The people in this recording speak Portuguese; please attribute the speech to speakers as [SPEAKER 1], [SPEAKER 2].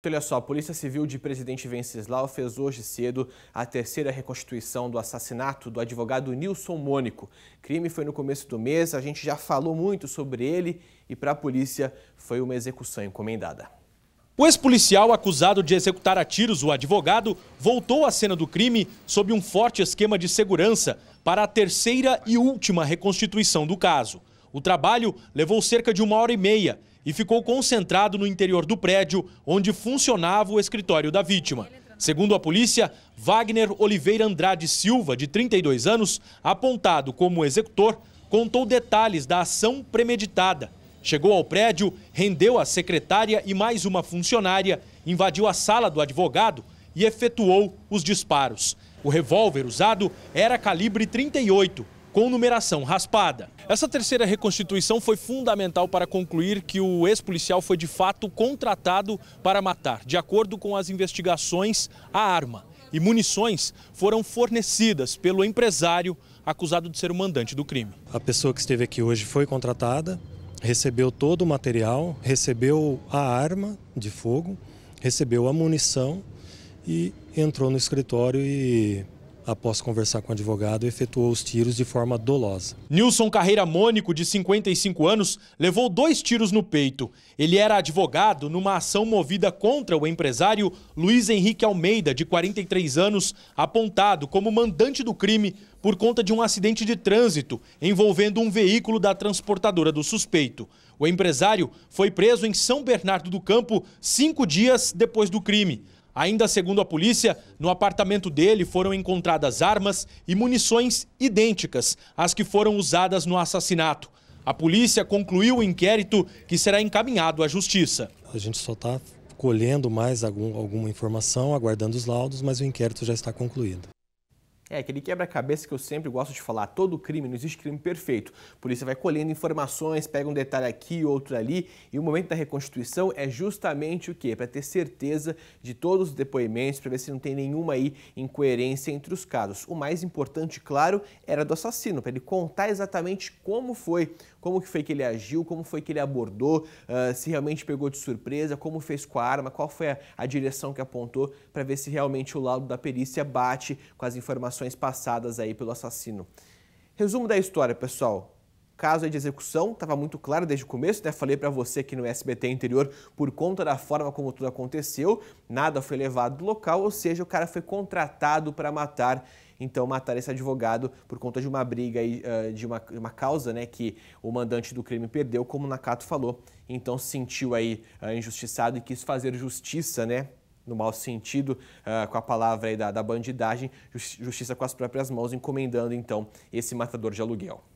[SPEAKER 1] Então, olha só, a Polícia Civil de Presidente Venceslau fez hoje cedo a terceira reconstituição do assassinato do advogado Nilson Mônico. O crime foi no começo do mês, a gente já falou muito sobre ele e para a polícia foi uma execução encomendada. O ex-policial
[SPEAKER 2] acusado de executar a tiros o advogado voltou à cena do crime sob um forte esquema de segurança para a terceira e última reconstituição do caso. O trabalho levou cerca de uma hora e meia e ficou concentrado no interior do prédio onde funcionava o escritório da vítima. Segundo a polícia, Wagner Oliveira Andrade Silva, de 32 anos, apontado como executor, contou detalhes da ação premeditada. Chegou ao prédio, rendeu a secretária e mais uma funcionária, invadiu a sala do advogado e efetuou os disparos. O revólver usado era calibre 38 com numeração raspada. Essa terceira reconstituição foi fundamental para concluir que o ex-policial foi de fato contratado para matar. De acordo com as investigações, a arma e munições foram fornecidas pelo empresário acusado de ser o mandante do crime.
[SPEAKER 3] A pessoa que esteve aqui hoje foi contratada, recebeu todo o material, recebeu a arma de fogo, recebeu a munição e entrou no escritório e após conversar com o advogado, efetuou os tiros de forma dolosa.
[SPEAKER 2] Nilson Carreira Mônico, de 55 anos, levou dois tiros no peito. Ele era advogado numa ação movida contra o empresário Luiz Henrique Almeida, de 43 anos, apontado como mandante do crime por conta de um acidente de trânsito envolvendo um veículo da transportadora do suspeito. O empresário foi preso em São Bernardo do Campo cinco dias depois do crime. Ainda segundo a polícia, no apartamento dele foram encontradas armas e munições idênticas às que foram usadas no assassinato. A polícia concluiu o inquérito que será encaminhado à justiça.
[SPEAKER 3] A gente só está colhendo mais algum, alguma informação, aguardando os laudos, mas o inquérito já está concluído.
[SPEAKER 1] É aquele quebra-cabeça que eu sempre gosto de falar. Todo crime, não existe crime perfeito. A polícia vai colhendo informações, pega um detalhe aqui, outro ali. E o momento da reconstituição é justamente o quê? Para ter certeza de todos os depoimentos, para ver se não tem nenhuma aí incoerência entre os casos. O mais importante, claro, era do assassino, para ele contar exatamente como foi como que foi que ele agiu, como foi que ele abordou, uh, se realmente pegou de surpresa, como fez com a arma, qual foi a, a direção que apontou, para ver se realmente o laudo da perícia bate com as informações passadas aí pelo assassino. Resumo da história, pessoal caso de execução, estava muito claro desde o começo, até né? Falei para você aqui no SBT interior por conta da forma como tudo aconteceu, nada foi levado do local, ou seja, o cara foi contratado para matar então mataram esse advogado por conta de uma briga e uh, de uma, uma causa né, que o mandante do crime perdeu, como o Nakato falou. Então se sentiu aí uh, injustiçado e quis fazer justiça, né? no mau sentido, uh, com a palavra da, da bandidagem, justiça com as próprias mãos, encomendando então esse matador de aluguel.